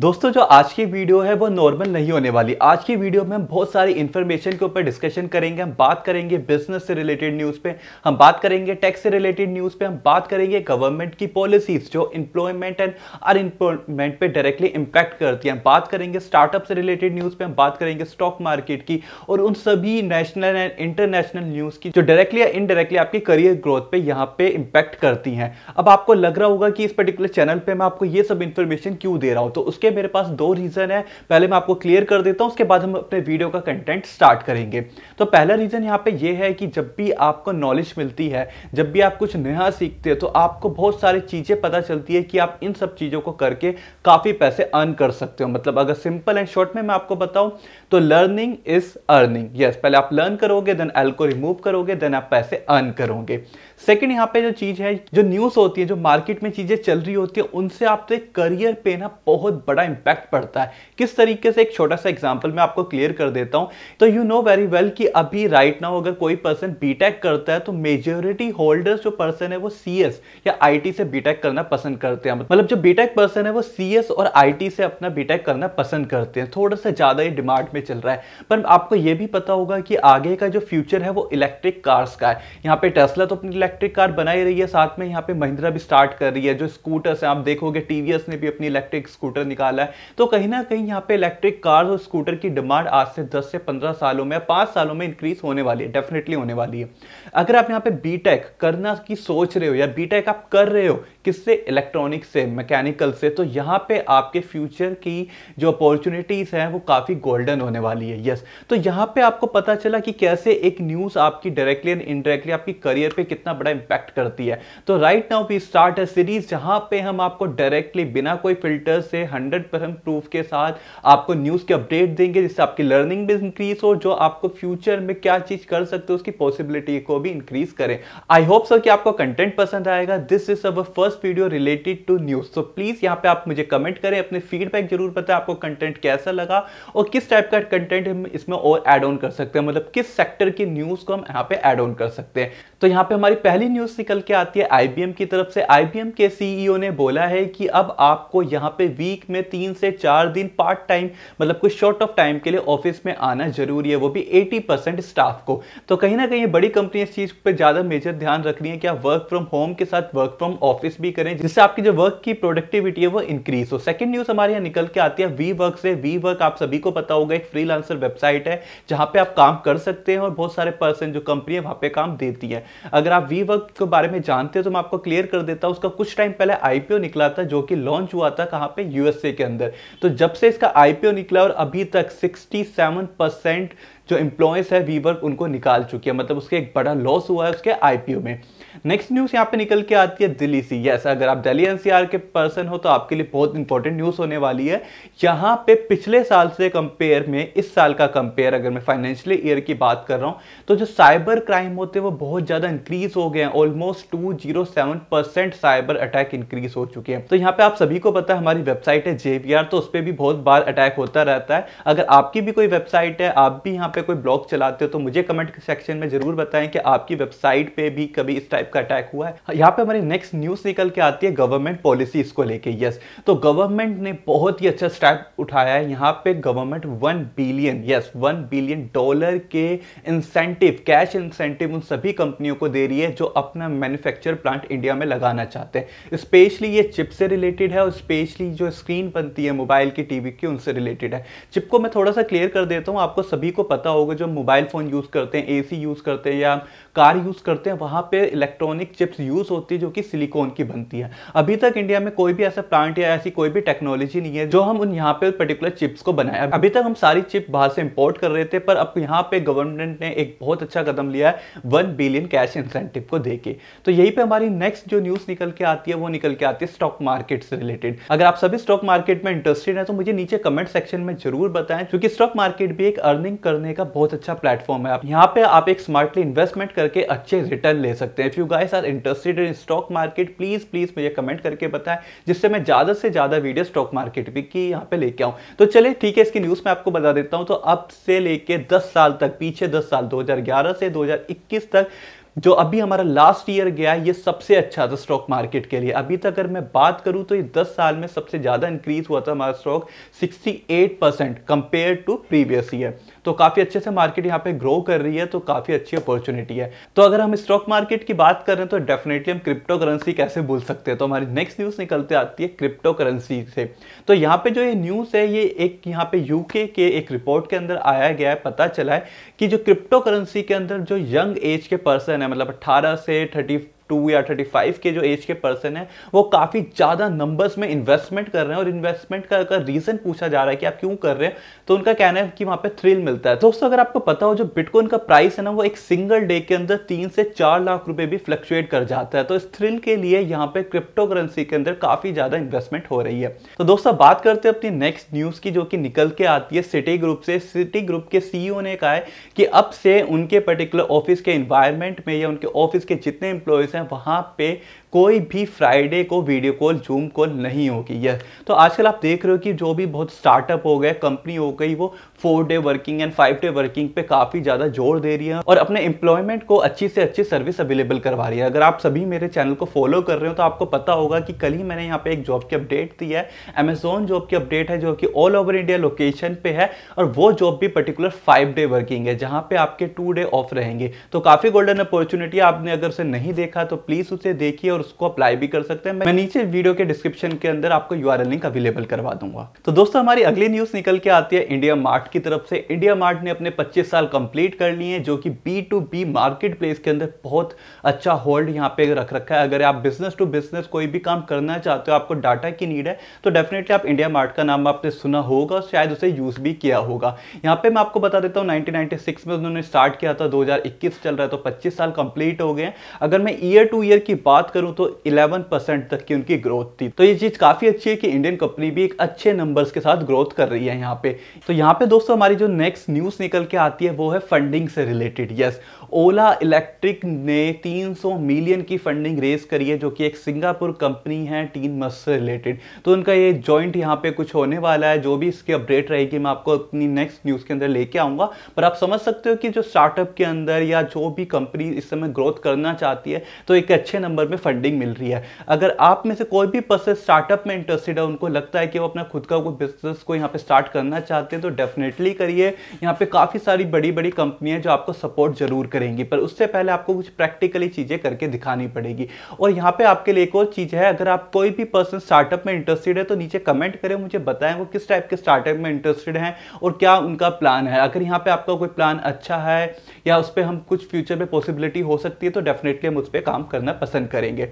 दोस्तों जो आज की वीडियो है वो नॉर्मल नहीं होने वाली आज की वीडियो में हम बहुत सारी इन्फॉर्मेशन के ऊपर डिस्कशन करेंगे हम बात करेंगे बिजनेस से रिलेटेड न्यूज़ पे हम बात करेंगे टैक्स से रिलेटेड न्यूज़ पे हम बात करेंगे गवर्नमेंट की पॉलिसीज जो इम्प्लॉयमेंट एंड अनएम्प्लॉयमेंट पे डायरेक्टली इम्पैक्ट करती हम बात करेंगे स्टार्टअप से रिलेटेड न्यूज़ पे हम बात करेंगे स्टॉक मार्केट की और उन सभी नेशनल एंड इंटरनेशनल न्यूज़ की जो डायरेक्टली या इनडायरेक्टली आपकी करियर ग्रोथ पे यहाँ पे इम्पैक्ट करती हैं अब आपको लग रहा होगा कि इस पर्टिकुलर चैनल पर मैं आपको ये सब इन्फॉर्मेशन क्यों दे रहा हूँ तो उस उसके मेरे पास दो रीज़न है पहले मैं आपको क्लियर कर देता हूं उसके बाद हम अपने वीडियो का कंटेंट स्टार्ट करेंगे तो पहला रीज़न यहां पे ये है कि जब भी आपको नॉलेज मिलती है जब भी आप कुछ नया सीखते हो तो आपको बहुत सारी चीज़ें पता चलती है कि आप इन सब चीज़ों को करके काफ़ी पैसे अर्न कर सकते हो मतलब अगर सिंपल एंड शॉर्ट में मैं आपको बताऊं तो लर्निंग इज अर्निंग यस पहले आप लर्न करोगे देन एल को रिमूव करोगे देन आप पैसे अर्न करोगे सेकंड यहाँ पे जो चीज है जो न्यूज होती है जो मार्केट में चीजें चल रही होती है उनसे आपके करियर पे ना बहुत बड़ा इंपैक्ट पड़ता है किस तरीके से एक छोटा सा एग्जाम्पल मैं आपको क्लियर कर देता हूँ तो यू नो वेरी वेल कि अभी राइट नाउ अगर कोई पर्सन बीटेक करता है तो मेजोरिटी होल्डर्स जो पर्सन है वो सी या आई से बीटेक करना पसंद करते हैं मतलब जो बीटेक पर्सन है वो सी और आई से अपना बीटेक करना पसंद करते हैं थोड़ा सा ज्यादा ही डिमांड में चल रहा है पर आपको ये भी पता होगा कि आगे का जो फ्यूचर है वो इलेक्ट्रिक कार्स का है यहाँ पे टेस्ला तो अपनी इलेक्ट्रिक कार बनाई रही है साथ में यहाँ पे महिंद्रा भी स्टार्ट कर रही है जो स्कूटर्स हैं आप देखोगे टीवीएस ने भी अपनी इलेक्ट्रिक स्कूटर निकाला है तो कहीं ना कहीं यहाँ पे इलेक्ट्रिक कार और स्कूटर की डिमांड आज से दस से पंद्रह सालों में पांच सालों में इंक्रीज होने वाली है डेफिनेटली होने वाली है अगर आप यहाँ पे बी करना की सोच रहे हो या बी आप कर रहे हो किससे इलेक्ट्रॉनिक से मैकेनिकल से तो यहाँ पे आपके फ्यूचर की जो अपॉर्चुनिटीज हैं वो काफ़ी गोल्डन होने वाली है यस तो यहाँ पे आपको पता चला कि कैसे एक न्यूज़ आपकी डायरेक्टली एंड इनडायरेक्टली आपकी करियर पे कितना बड़ा इंपैक्ट करती है तो right now we start a series जहां पे हम आपको डायरेक्टली बिना कोई फिल्टर से 100 परसेंट प्रूफ के साथ आपको न्यूज़ के अपडेट देंगे जिससे आपकी लर्निंग भी इंक्रीज हो जो आपको फ्यूचर में क्या चीज़ कर सकते हो उसकी पॉसिबिलिटी को भी इंक्रीज करें आई होप सर कि आपको कंटेंट पसंद आएगा this is our first video related to news तो प्लीज़ यहाँ पे आप मुझे कमेंट करें अपने फीडबैक जरूर बताएं आपको कंटेंट कैसा लगा और किस टाइप का कंटेंट हम इसमें और एड ऑन कर सकते हैं मतलब किस सेक्टर की न्यूज़ को हम यहाँ पे एड ऑन कर सकते हैं तो यहाँ पे हमारी पहले पहली न्यूज निकल के आती है आईबीएम की तरफ से आईबीएम के सीईओ e ने बोला है कि अब आपको यहां पे वीक में तीन से चार दिन पार्ट टाइम मतलब कुछ शॉर्ट ऑफ टाइम के लिए ऑफिस में आना जरूरी है वो भी 80 परसेंट स्टाफ को तो कहीं ना कहीं बड़ी कंपनी इस चीज पर ज्यादा मेजर ध्यान रख रही है कि आप वर्क फ्रॉम होम के साथ वर्क फ्रॉम ऑफिस भी करें जिससे आपकी जो वर्क की प्रोडक्टिविटी है वो इंक्रीज हो सेकेंड न्यूज हमारे यहाँ निकल के आती है वी वर्क से वी वर्क आप सभी को पता होगा एक फ्री वेबसाइट है जहां पे आप काम कर सकते हैं और बहुत सारे पर्सन जो कंपनी है वहां पे काम देती है अगर आप वी वर्क के बारे में जानते हो तो मैं आपको क्लियर कर देता हूँ उसका कुछ टाइम पहले आईपीओ निकला था जो कि लॉन्च हुआ था कहाँ पे यूएसए के अंदर तो जब से इसका आईपीओ निकला और अभी तक 67 परसेंट जो एम्प्लॉयज़ है वीवर्क उनको निकाल चुकी है मतलब उसके एक बड़ा लॉस हुआ है उसके आईपीओ में नेक्स्ट न्यूज यहाँ पे निकल के आती है दिल्ली से यस अगर आप दिल्ली एनसीआर के पर्सन हो तो आपके लिए बहुत इंपॉर्टेंट न्यूज होने वाली है यहाँ पे पिछले साल से कंपेयर में इस साल का कंपेयर अगर मैं फाइनेंशियल ईयर की बात कर रहा हूँ तो जो साइबर क्राइम होते हैं वो बहुत ज्यादा इंक्रीज हो गए हैं almost two cyber attack increase हो चुके हैं तो यहाँ पे आप सभी को पता है हमारी वेबसाइट है जेवीआर तो उस पर भी बहुत बार अटैक होता रहता है अगर आपकी भी कोई वेबसाइट है आप भी यहाँ पे कोई ब्लॉग चलाते हो तो मुझे कमेंट सेक्शन में जरूर बताएं कि आपकी वेबसाइट पर भी कभी इस टाइप टाइप का अटैक हुआ है हाँ, यहाँ पे हमारी नेक्स्ट न्यूज निकल के आती है गवर्नमेंट पॉलिसी को लेके यस तो गवर्नमेंट ने बहुत ही अच्छा स्टेप उठाया है यहाँ पे government one billion yes one billion dollar के इंसेंटिव कैश इंसेंटिव उन सभी कंपनियों को दे रही है जो अपना मैन्युफैक्चर प्लांट इंडिया में लगाना चाहते हैं स्पेशली ये चिप से रिलेटेड है और स्पेशली जो स्क्रीन बनती है मोबाइल की टीवी की उनसे रिलेटेड है चिप को मैं थोड़ा सा क्लियर कर देता हूँ आपको सभी को पता होगा जो मोबाइल फोन यूज करते हैं एसी यूज करते हैं या कार यूज करते हैं वहां पे इलेक्ट्रॉनिक चिप्स यूज होती है जो कि सिलिकॉन की बनती है अभी तक इंडिया में कोई भी ऐसा प्लांट या ऐसी कोई भी टेक्नोलॉजी नहीं है जो हम उन यहाँ पे पर्टिकुलर चिप्स को बनाए अभी तक हम सारी चिप बाहर से इंपोर्ट कर रहे थे पर अब यहाँ पे गवर्नमेंट ने एक बहुत अच्छा कदम लिया है वन बिलियन कैश इंसेंटिव को दे तो यही पे हमारी नेक्स्ट जो न्यूज निकल के आती है वो निकल के आती है स्टॉक मार्केट से रिलेटेड अगर आप सभी स्टॉक मार्केट में इंटरेस्टेड है तो मुझे नीचे कमेंट सेक्शन में जरूर बताएं क्योंकि स्टॉक मार्केट भी एक अर्निंग करने का बहुत अच्छा प्लेटफॉर्म है यहाँ पे आप एक स्मार्टली इन्वेस्टमेंट करके अच्छे रिटर्न ले सकते हैं you guys are interested in stock market please please मुझे कमेंट करके बताएं जिससे मैं ज्यादा से ज्यादा वीडियो स्टॉक मार्केट भी की यहाँ पे लेके आऊँ तो चले ठीक है इसकी न्यूज मैं आपको बता देता हूँ तो अब से लेके दस साल तक पीछे दस साल दो से दो तक जो अभी हमारा लास्ट ईयर गया है ये सबसे अच्छा था स्टॉक मार्केट के लिए अभी तक अगर मैं बात करूं तो ये 10 साल में सबसे ज़्यादा इंक्रीज हुआ था हमारा stock 68 percent compare to previous year तो काफ़ी अच्छे से मार्केट यहाँ पे ग्रो कर रही है तो काफ़ी अच्छी अपॉर्चुनिटी है तो अगर हम स्टॉक मार्केट की बात करें तो डेफिनेटली हम क्रिप्टो करेंसी कैसे भूल सकते हैं तो हमारी नेक्स्ट न्यूज़ निकलते आती है क्रिप्टो करेंसी से तो यहाँ पे जो ये न्यूज़ है ये एक यहाँ पे यूके के एक रिपोर्ट के अंदर आया गया है पता चला है कि जो क्रिप्टो करेंसी के अंदर जो यंग एज के पर्सन है मतलब अट्ठारह से थर्टी टू या थर्टी फाइव के जो एज के पर्सन है वो काफ़ी ज़्यादा नंबर्स में इन्वेस्टमेंट कर रहे हैं और इन्वेस्टमेंट का अगर रीज़न पूछा जा रहा है कि आप क्यों कर रहे हैं तो उनका कहना है कि वहां पे थ्रिल मिलता है दोस्तों अगर आपको पता हो जो बिटकॉइन का प्राइस है ना वो एक सिंगल डे के अंदर तीन से चार लाख रुपए भी फ्लक्चुएट कर जाता है तो इस थ्रिल के लिए यहाँ पे क्रिप्टो करेंसी के अंदर काफ़ी ज़्यादा इन्वेस्टमेंट हो रही है तो दोस्तों बात करते हैं अपनी नेक्स्ट न्यूज़ की जो कि निकल के आती है सिटी ग्रुप से सिटी ग्रुप के सीईओ ने कहा है कि अब से उनके पर्टिकुलर ऑफिस के इन्वायरमेंट में या उनके ऑफिस के जितने एम्प्लॉयज़ हैं है वहाँ पे कोई भी फ्राइडे को वीडियो कॉल जूम कॉल नहीं होगी यस तो आजकल आप देख रहे हो कि जो भी बहुत स्टार्टअप हो गए कंपनी हो गई वो four day working and five day working पे काफ़ी ज़्यादा जोर दे रही है और अपने एम्प्लॉयमेंट को अच्छी से अच्छी सर्विस अवेलेबल करवा रही है अगर आप सभी मेरे चैनल को फॉलो कर रहे हो तो आपको पता होगा कि कल ही मैंने यहाँ पे एक जॉब की अपडेट दी है अमेजोन जॉब की अपडेट है जो कि ऑल ओवर इंडिया लोकेशन पे है और वो जॉब भी पर्टिकुलर फाइव डे वर्किंग है जहाँ पे आपके टू डे ऑफ रहेंगे तो काफ़ी गोल्डन अपॉर्चुनिटी आपने अगर उसे नहीं देखा तो प्लीज़ उसे देखिए और उसको अप्लाई भी कर सकते हैं मैं नीचे वीडियो के डिस्क्रिप्शन के अंदर आपको यू लिंक अवेलेबल करवा दूंगा तो दोस्तों हमारी अगली न्यूज निकल के आती है इंडिया मार्ट की तरफ से इंडिया मार्ट ने अपने पच्चीस साल कंप्लीट कर लिए जो कि B to B marketplace के अंदर बहुत अच्छा होल्ड यहाँ पे रख रखा है अगर आप बिजनेस टू बिजनेस कोई भी काम करना चाहते हो आपको डाटा की नीड है तो डेफिनेटली आप इंडिया मार्ट का नाम आपने सुना होगा शायद उसे यूज भी किया होगा यहाँ पे मैं आपको बता देता हूँ 1996 में उन्होंने स्टार्ट किया था 2021 चल रहा है तो 25 साल कंप्लीट हो गए हैं अगर मैं ईयर टू ईयर की बात करूँ करूं तो 11 परसेंट तक की उनकी ग्रोथ थी तो ये चीज़ काफ़ी अच्छी है कि इंडियन कंपनी भी एक अच्छे नंबर्स के साथ ग्रोथ कर रही है यहाँ पे तो यहाँ पे दोस्तों हमारी जो नेक्स्ट न्यूज़ निकल के आती है वो है फंडिंग से रिलेटेड यस ओला इलेक्ट्रिक ने 300 मिलियन की फंडिंग रेज करी है जो कि एक सिंगापुर कंपनी है टीन मस से रिलेटेड तो उनका ये ज्वाइंट यहाँ पे कुछ होने वाला है जो भी इसकी अपडेट रहेगी मैं आपको अपनी नेक्स्ट न्यूज़ के अंदर लेके आऊंगा पर आप समझ सकते हो कि जो स्टार्टअप के अंदर या जो भी कंपनी इस समय ग्रोथ करना चाहती है तो एक अच्छे नंबर में फंडिंग फंडिंग मिल रही है अगर आप में से कोई भी पर्सन स्टार्टअप में इंटरेस्टेड है उनको लगता है कि वो अपना खुद का कोई बिजनेस को यहाँ पे स्टार्ट करना चाहते हैं तो डेफिनेटली करिए यहाँ पे काफ़ी सारी बड़ी बड़ी कंपनी जो आपको सपोर्ट जरूर करेंगी पर उससे पहले आपको कुछ प्रैक्टिकली चीज़ें करके दिखानी पड़ेगी और यहाँ पे आपके लिए एक और चीज़ है अगर आप कोई भी पर्सन स्टार्टअप में इंटरेस्टेड है तो नीचे कमेंट करें मुझे बताएं वो किस टाइप के स्टार्टअप में इंटरेस्टेड हैं और क्या उनका प्लान है अगर यहाँ पे आपका कोई प्लान अच्छा है या उस पर हम कुछ फ्यूचर में पॉसिबिलिटी हो सकती है तो डेफिनेटली हम उस पर काम करना पसंद करेंगे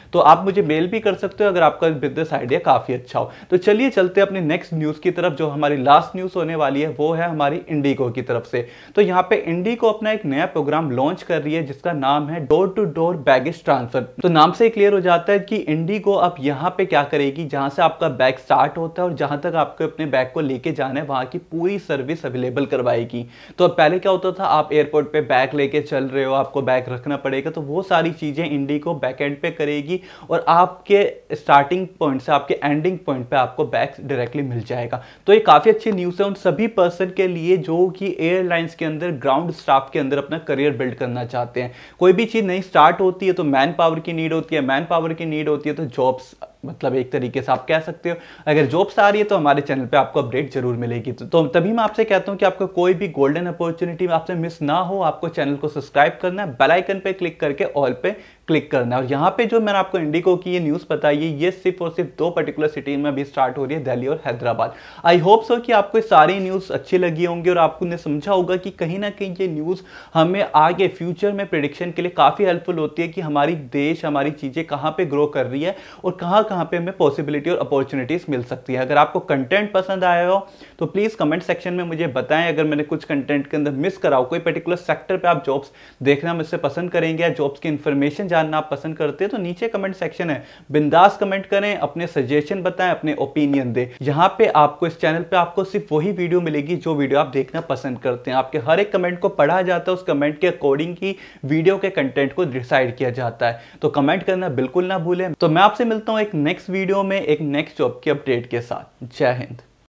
तो आप मुझे मेल भी कर सकते हो अगर आपका बिजनेस आइडिया काफ़ी अच्छा हो तो चलिए चलते अपनी नेक्स्ट न्यूज़ की तरफ जो हमारी लास्ट न्यूज़ होने वाली है वो है हमारी इंडिगो की तरफ से तो यहाँ पे इंडिगो अपना एक नया प्रोग्राम लॉन्च कर रही है जिसका नाम है door to door baggage transfer तो नाम से क्लियर हो जाता है कि इंडिगो अब यहाँ पे क्या करेगी जहाँ से आपका बैग स्टार्ट होता है और जहाँ तक आपको अपने बैग को लेके जाना है वहाँ की पूरी सर्विस अवेलेबल करवाएगी तो अब पहले क्या होता था आप एयरपोर्ट पे बैग लेके चल रहे हो आपको बैग रखना पड़ेगा तो वो सारी चीज़ें इंडिगो बैक एंड पे करेगी और आपके स्टार्टिंग पॉइंट से आपके एंडिंग पॉइंट पे आपको बैग डायरेक्टली मिल जाएगा तो ये काफ़ी अच्छी न्यूज़ है उन सभी पर्सन के लिए जो कि एयरलाइंस के अंदर ग्राउंड स्टाफ के अंदर अपना करियर बिल्ड करना चाहते हैं कोई भी चीज़ नई स्टार्ट होती है तो मैन पावर की नीड होती है मैन पावर की नीड होती है तो जॉब्स मतलब एक तरीके से आप कह सकते हो अगर जॉब्स आ रही है तो हमारे चैनल पे आपको अपडेट जरूर मिलेगी तो, तो, तभी मैं आपसे कहता हूँ कि आपको कोई भी गोल्डन अपॉर्चुनिटी आपसे मिस ना हो आपको चैनल को सब्सक्राइब करना है बेल आइकन पे क्लिक करके ऑल पे क्लिक करना है और यहाँ पे जो मैंने आपको इंडिको की ये न्यूज़ बताई है ये सिर्फ और सिर्फ दो पर्टिकुलर सिटी में अभी स्टार्ट हो रही है दिल्ली और हैदराबाद आई होप सो कि आपको सारी न्यूज़ अच्छी लगी होंगी और आपको ने समझा होगा कि कहीं ना कहीं ये न्यूज़ हमें आगे फ्यूचर में प्रिडिक्शन के लिए काफ़ी हेल्पफुल होती है कि हमारी देश हमारी चीज़ें कहाँ पर ग्रो कर रही है और कहाँ कहाँ पे हमें पॉसिबिलिटी और अपॉर्चुनिटीज़ मिल सकती है अगर आपको कंटेंट पसंद आया हो तो प्लीज़ कमेंट सेक्शन में मुझे बताएं अगर मैंने कुछ कंटेंट के अंदर मिस कराओ कोई पर्टिकुलर सेक्टर पे आप जॉब्स देखना मुझसे पसंद करेंगे या जॉब्स की इन्फॉर्मेशन जानना आप पसंद करते हैं तो नीचे कमेंट सेक्शन है बिंदास कमेंट करें अपने सजेशन बताएं अपने ओपिनियन दें यहाँ पे आपको इस चैनल पर आपको सिर्फ वही वीडियो मिलेगी जो वीडियो आप देखना पसंद करते हैं आपके हर एक कमेंट को पढ़ा जाता है उस कमेंट के अकॉर्डिंग ही वीडियो के कंटेंट को डिसाइड किया जाता है तो कमेंट करना बिल्कुल ना भूलें तो मैं आपसे मिलता हूँ एक नेक्स्ट वीडियो में एक नेक्स्ट जॉब की अपडेट के साथ जय हिंद